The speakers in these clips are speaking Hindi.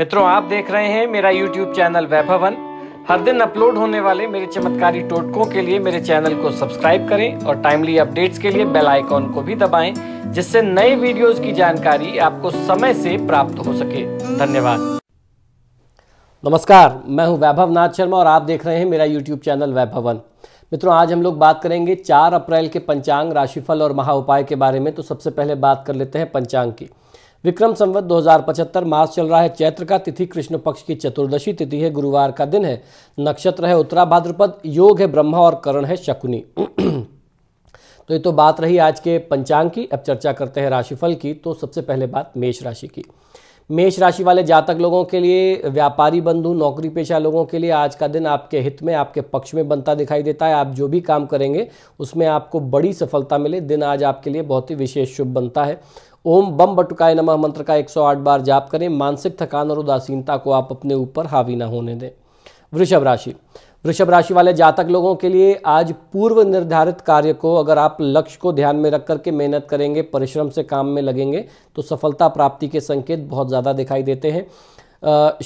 मित्रों आप देख रहे हैं मेरा YouTube चैनल वैभवन हर दिन अपलोड होने वाले मेरे चमत्कारी टोटकों के लिए मेरे चैनल को सब्सक्राइब करें और टाइमली अपडेट्स के लिए बेल आइकॉन को भी दबाएं जिससे नए वीडियोस की जानकारी आपको समय से प्राप्त हो सके धन्यवाद नमस्कार मैं हूं वैभव नाथ शर्मा और आप देख रहे हैं मेरा यूट्यूब चैनल वैभवन मित्रों आज हम लोग बात करेंगे चार अप्रैल के पंचांग राशिफल और महा उपाय के बारे में तो सबसे पहले बात कर लेते हैं पंचांग की विक्रम संवत दो मास चल रहा है चैत्र का तिथि कृष्ण पक्ष की चतुर्दशी तिथि है गुरुवार का दिन है नक्षत्र है उत्तरा भाद्रपद योग है ब्रह्मा और करण है शकुनी तो ये तो बात रही आज के पंचांग की अब चर्चा करते हैं राशिफल की तो सबसे पहले बात मेष राशि की मेष राशि वाले जातक लोगों के लिए व्यापारी बंधु नौकरी पेशा लोगों के लिए आज का दिन आपके हित में आपके पक्ष में बनता दिखाई देता है आप जो भी काम करेंगे उसमें आपको बड़ी सफलता मिले दिन आज आपके लिए बहुत ही विशेष शुभ बनता है ओम बम बटुकाय नमः मंत्र का 108 बार जाप करें मानसिक थकान और उदासीनता को आप अपने ऊपर हावी ना होने दें वृषभ राशि वृषभ राशि वाले जातक लोगों के लिए आज पूर्व निर्धारित कार्य को अगर आप लक्ष्य को ध्यान में रख करके मेहनत करेंगे परिश्रम से काम में लगेंगे तो सफलता प्राप्ति के संकेत बहुत ज़्यादा दिखाई देते हैं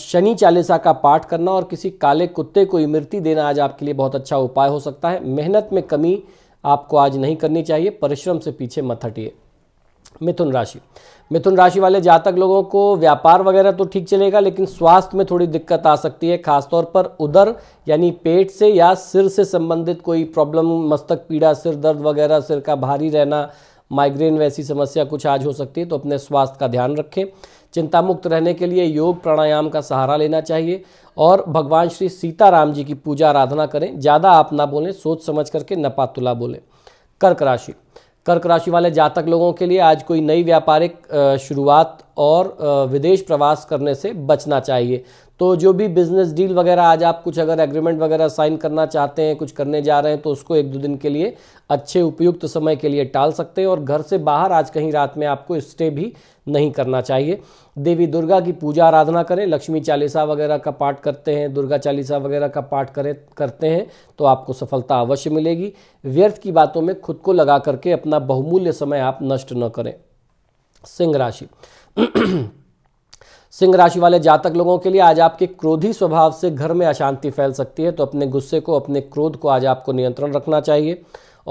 शनि चालीसा का पाठ करना और किसी काले कुत्ते को इमृति देना आज आपके लिए बहुत अच्छा उपाय हो सकता है मेहनत में कमी आपको आज नहीं करनी चाहिए परिश्रम से पीछे मत हटिए मिथुन राशि मिथुन राशि वाले जातक लोगों को व्यापार वगैरह तो ठीक चलेगा लेकिन स्वास्थ्य में थोड़ी दिक्कत आ सकती है खासतौर पर उदर यानी पेट से या सिर से संबंधित कोई प्रॉब्लम मस्तक पीड़ा सिर दर्द वगैरह सिर का भारी रहना माइग्रेन वैसी समस्या कुछ आज हो सकती है तो अपने स्वास्थ्य का ध्यान रखें चिंता मुक्त रहने के लिए योग प्राणायाम का सहारा लेना चाहिए और भगवान श्री सीताराम जी की पूजा आराधना करें ज़्यादा आप ना बोलें सोच समझ करके नपातुला बोलें कर्क राशि कर्क राशि वाले जातक लोगों के लिए आज कोई नई व्यापारिक शुरुआत और विदेश प्रवास करने से बचना चाहिए तो जो भी बिज़नेस डील वगैरह आज आप कुछ अगर एग्रीमेंट वगैरह साइन करना चाहते हैं कुछ करने जा रहे हैं तो उसको एक दो दिन के लिए अच्छे उपयुक्त समय के लिए टाल सकते हैं और घर से बाहर आज कहीं रात में आपको स्टे भी नहीं करना चाहिए देवी दुर्गा की पूजा आराधना करें लक्ष्मी चालीसा वगैरह का पाठ करते हैं दुर्गा चालीसा वगैरह का पाठ करें करते हैं तो आपको सफलता अवश्य मिलेगी व्यर्थ की बातों में खुद को लगा करके अपना बहुमूल्य समय आप नष्ट न करें सिंह राशि सिंह राशि वाले जातक लोगों के लिए आज आपके क्रोधी स्वभाव से घर में अशांति फैल सकती है तो अपने गुस्से को अपने क्रोध को आज आपको नियंत्रण रखना चाहिए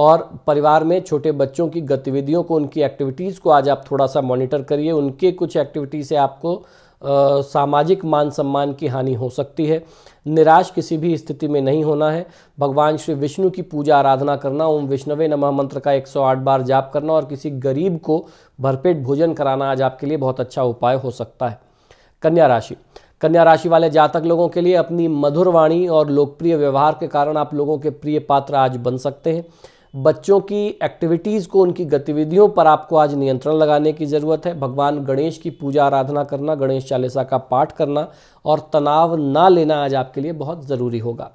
और परिवार में छोटे बच्चों की गतिविधियों को उनकी एक्टिविटीज़ को आज आप थोड़ा सा मॉनिटर करिए उनके कुछ एक्टिविटी से आपको सामाजिक मान सम्मान की हानि हो सकती है निराश किसी भी स्थिति में नहीं होना है भगवान श्री विष्णु की पूजा आराधना करना ओम विष्णवे नमः मंत्र का 108 बार जाप करना और किसी गरीब को भरपेट भोजन कराना आज आपके लिए बहुत अच्छा उपाय हो सकता है कन्या राशि कन्या राशि वाले जातक लोगों के लिए अपनी मधुर वाणी और लोकप्रिय व्यवहार के कारण आप लोगों के प्रिय पात्र आज बन सकते हैं बच्चों की एक्टिविटीज़ को उनकी गतिविधियों पर आपको आज नियंत्रण लगाने की ज़रूरत है भगवान गणेश की पूजा आराधना करना गणेश चालीसा का पाठ करना और तनाव ना लेना आज आपके लिए बहुत ज़रूरी होगा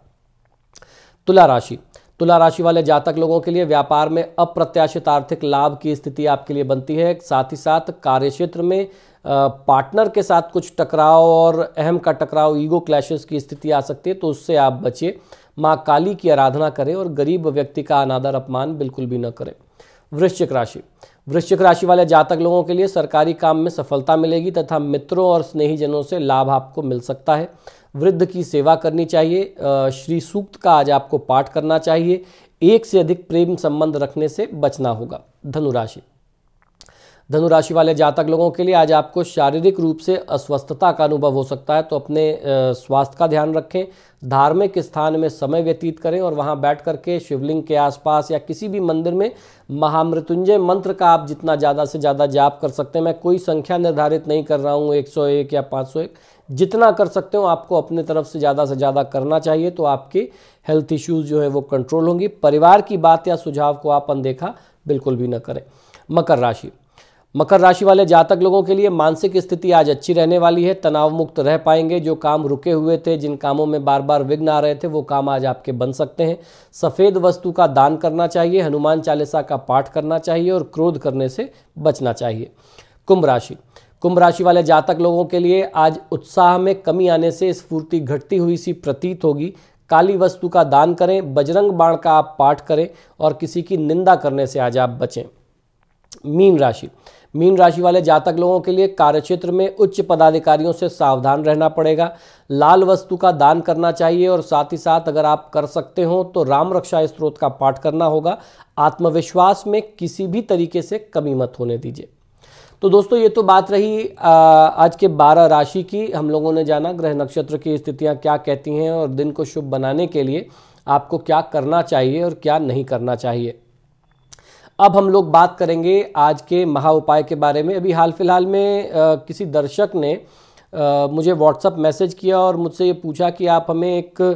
तुला राशि तुला राशि वाले जातक लोगों के लिए व्यापार में अप्रत्याशित आर्थिक लाभ की स्थिति आपके लिए बनती है साथ ही साथ कार्य क्षेत्र में पार्टनर के साथ कुछ टकराव और अहम का टकराव ईगो क्लैशेस की स्थिति आ सकती है तो उससे आप बचिए माँ काली की आराधना करें और गरीब व्यक्ति का अनादर अपमान बिल्कुल भी न करें वृश्चिक राशि वृश्चिक राशि वाले जातक लोगों के लिए सरकारी काम में सफलता मिलेगी तथा मित्रों और स्नेहीजनों से लाभ आपको मिल सकता है वृद्ध की सेवा करनी चाहिए श्री सूक्त का आज आपको पाठ करना चाहिए एक से अधिक प्रेम संबंध रखने से बचना होगा धनुराशि धनुराशि वाले जातक लोगों के लिए आज आपको शारीरिक रूप से अस्वस्थता का अनुभव हो सकता है तो अपने स्वास्थ्य का ध्यान रखें धार्मिक स्थान में समय व्यतीत करें और वहां बैठ करके शिवलिंग के आसपास या किसी भी मंदिर में महामृत्युंजय मंत्र का आप जितना ज़्यादा से ज़्यादा जाप कर सकते हैं मैं कोई संख्या निर्धारित नहीं कर रहा हूँ एक या पाँच जितना कर सकते हो आपको अपने तरफ से ज़्यादा से ज़्यादा करना चाहिए तो आपके हेल्थ इश्यूज़ जो है वो कंट्रोल होंगी परिवार की बात या सुझाव को आप अनदेखा बिल्कुल भी ना करें मकर राशि मकर राशि वाले जातक लोगों के लिए मानसिक स्थिति आज अच्छी रहने वाली है तनाव मुक्त रह पाएंगे जो काम रुके हुए थे जिन कामों में बार बार विघ्न आ रहे थे वो काम आज आपके बन सकते हैं सफ़ेद वस्तु का दान करना चाहिए हनुमान चालीसा का पाठ करना चाहिए और क्रोध करने से बचना चाहिए कुंभ राशि कुंभ राशि वाले जातक लोगों के लिए आज उत्साह में कमी आने से स्फूर्ति घटती हुई सी प्रतीत होगी काली वस्तु का दान करें बजरंग बाण का आप पाठ करें और किसी की निंदा करने से आज आप बचें मीन राशि मीन राशि वाले जातक लोगों के लिए कार्यक्षेत्र में उच्च पदाधिकारियों से सावधान रहना पड़ेगा लाल वस्तु का दान करना चाहिए और साथ ही साथ अगर आप कर सकते हो तो राम रक्षा स्त्रोत का पाठ करना होगा आत्मविश्वास में किसी भी तरीके से कमी मत होने दीजिए तो दोस्तों ये तो बात रही आ, आज के 12 राशि की हम लोगों ने जाना ग्रह नक्षत्र की स्थितियाँ क्या कहती हैं और दिन को शुभ बनाने के लिए आपको क्या करना चाहिए और क्या नहीं करना चाहिए अब हम लोग बात करेंगे आज के महा उपाय के बारे में अभी हाल फिलहाल में आ, किसी दर्शक ने आ, मुझे व्हाट्सअप मैसेज किया और मुझसे ये पूछा कि आप हमें एक आ,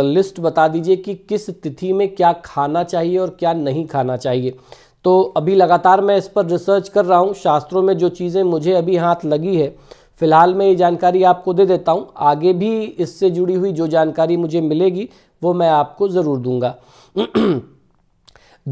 लिस्ट बता दीजिए कि किस तिथि में क्या खाना चाहिए और क्या नहीं खाना चाहिए तो अभी लगातार मैं इस पर रिसर्च कर रहा हूँ शास्त्रों में जो चीज़ें मुझे अभी हाथ लगी है फ़िलहाल मैं ये जानकारी आपको दे देता हूँ आगे भी इससे जुड़ी हुई जो जानकारी मुझे मिलेगी वो मैं आपको ज़रूर दूंगा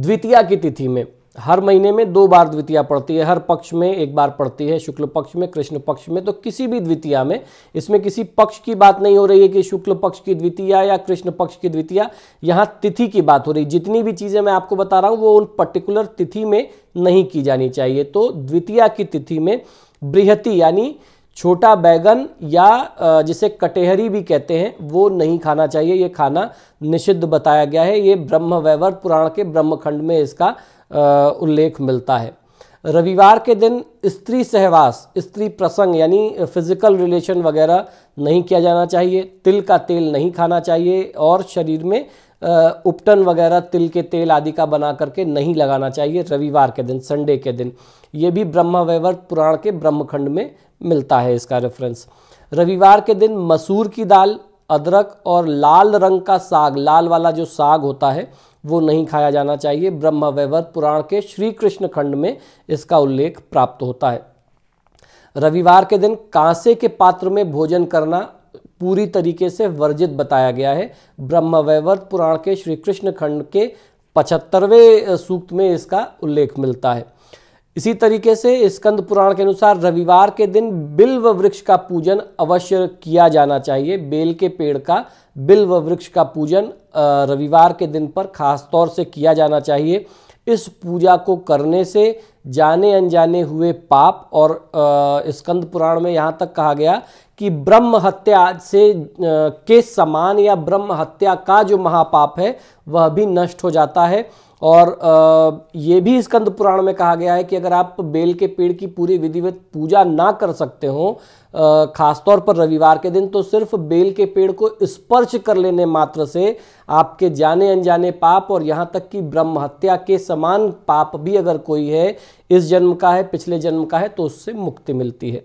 द्वितीया की तिथि में हर महीने में दो बार द्वितीया पड़ती है हर पक्ष में एक बार पड़ती है शुक्ल पक्ष में कृष्ण पक्ष में तो किसी भी द्वितीया में इसमें किसी पक्ष की बात नहीं हो रही है कि शुक्ल पक्ष की द्वितीया या कृष्ण पक्ष की द्वितीया यहाँ तिथि की बात हो रही जितनी भी चीज़ें मैं आपको बता रहा हूँ वो उन पर्टिकुलर तिथि में नहीं की जानी चाहिए तो द्वितीया की तिथि में बृहति यानी छोटा बैगन या जिसे कटेहरी भी कहते हैं वो नहीं खाना चाहिए ये खाना निषिद्ध बताया गया है ये ब्रह्म वैवर पुराण के ब्रह्मखंड में इसका उल्लेख मिलता है रविवार के दिन स्त्री सहवास स्त्री प्रसंग यानी फिजिकल रिलेशन वगैरह नहीं किया जाना चाहिए तिल का तेल नहीं खाना चाहिए और शरीर में उपटन वगैरह तिल के तेल आदि का बना करके नहीं लगाना चाहिए रविवार के दिन संडे के दिन ये भी ब्रह्मवैवर्त पुराण के ब्रह्मखंड में मिलता है इसका रेफरेंस रविवार के दिन मसूर की दाल अदरक और लाल रंग का साग लाल वाला जो साग होता है वो नहीं खाया जाना चाहिए ब्रह्म वैवर्त पुराण के श्री कृष्ण खंड में इसका उल्लेख प्राप्त होता है रविवार के दिन कांसे के पात्र में भोजन करना पूरी तरीके से वर्जित बताया गया है ब्रह्म वैवर्त पुराण के श्री कृष्ण खंड के पचहत्तरवें सूक्त में इसका उल्लेख मिलता है इसी तरीके से स्कंद पुराण के अनुसार रविवार के दिन बिल्व वृक्ष का पूजन अवश्य किया जाना चाहिए बेल के पेड़ का बिल्व वृक्ष का पूजन रविवार के दिन पर खास तौर से किया जाना चाहिए इस पूजा को करने से जाने अनजाने हुए पाप और स्कंद पुराण में यहाँ तक कहा गया कि ब्रह्म हत्या से के समान या ब्रह्म हत्या का जो महापाप है वह भी नष्ट हो जाता है और ये भी स्कंद पुराण में कहा गया है कि अगर आप बेल के पेड़ की पूरी विधिवत पूजा ना कर सकते हो खासतौर पर रविवार के दिन तो सिर्फ बेल के पेड़ को स्पर्श कर लेने मात्र से आपके जाने अनजाने पाप और यहाँ तक कि ब्रह्म हत्या के समान पाप भी अगर कोई है इस जन्म का है पिछले जन्म का है तो उससे मुक्ति मिलती है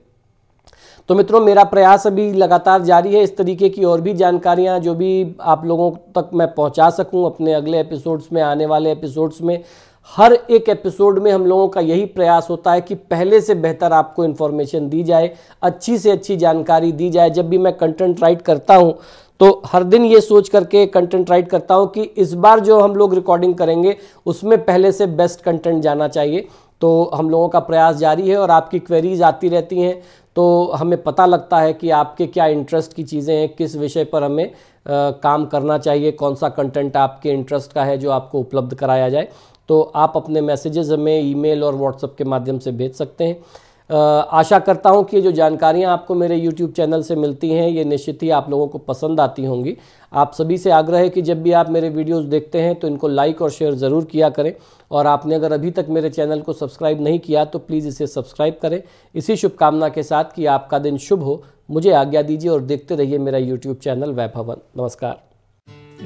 तो मित्रों मेरा प्रयास अभी लगातार जारी है इस तरीके की और भी जानकारियाँ जो भी आप लोगों तक मैं पहुँचा सकूँ अपने अगले एपिसोड्स में आने वाले एपिसोड्स में हर एक एपिसोड में हम लोगों का यही प्रयास होता है कि पहले से बेहतर आपको इन्फॉर्मेशन दी जाए अच्छी से अच्छी जानकारी दी जाए जब भी मैं कंटेंट राइट करता हूँ तो हर दिन ये सोच करके कंटेंट राइट करता हूँ कि इस बार जो हम लोग रिकॉर्डिंग करेंगे उसमें पहले से बेस्ट कंटेंट जाना चाहिए तो हम लोगों का प्रयास जारी है और आपकी क्वेरीज आती रहती हैं तो हमें पता लगता है कि आपके क्या इंटरेस्ट की चीज़ें हैं किस विषय पर हमें आ, काम करना चाहिए कौन सा कंटेंट आपके इंटरेस्ट का है जो आपको उपलब्ध कराया जाए तो आप अपने मैसेजेस हमें ईमेल और व्हाट्सएप के माध्यम से भेज सकते हैं आशा करता हूं कि जो जानकारियां आपको मेरे यूट्यूब चैनल से मिलती हैं ये निश्चित ही आप लोगों को पसंद आती होंगी आप सभी से आग्रह है कि जब भी आप मेरे वीडियोस देखते हैं तो इनको लाइक और शेयर ज़रूर किया करें और आपने अगर अभी तक मेरे चैनल को सब्सक्राइब नहीं किया तो प्लीज़ इसे सब्सक्राइब करें इसी शुभकामना के साथ कि आपका दिन शुभ हो मुझे आज्ञा दीजिए और देखते रहिए मेरा यूट्यूब चैनल वैभवन नमस्कार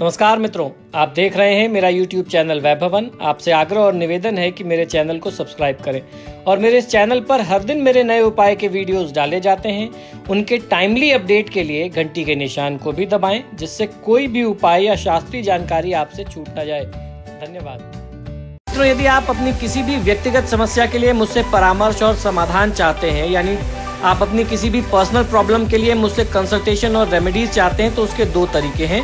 नमस्कार मित्रों आप देख रहे हैं मेरा YouTube चैनल वैभवन आपसे आग्रह और निवेदन है कि मेरे चैनल को सब्सक्राइब करें और मेरे इस चैनल पर हर दिन मेरे नए उपाय के वीडियोस डाले जाते हैं उनके टाइमली अपडेट के लिए घंटी के निशान को भी दबाएं जिससे कोई भी उपाय या शास्त्रीय जानकारी आपसे छूट ना जाए धन्यवाद मित्रों यदि आप अपनी किसी भी व्यक्तिगत समस्या के लिए मुझसे परामर्श और समाधान चाहते हैं यानी आप अपनी किसी भी पर्सनल प्रॉब्लम के लिए मुझसे कंसल्टेशन और रेमेडीज चाहते हैं तो उसके दो तरीके हैं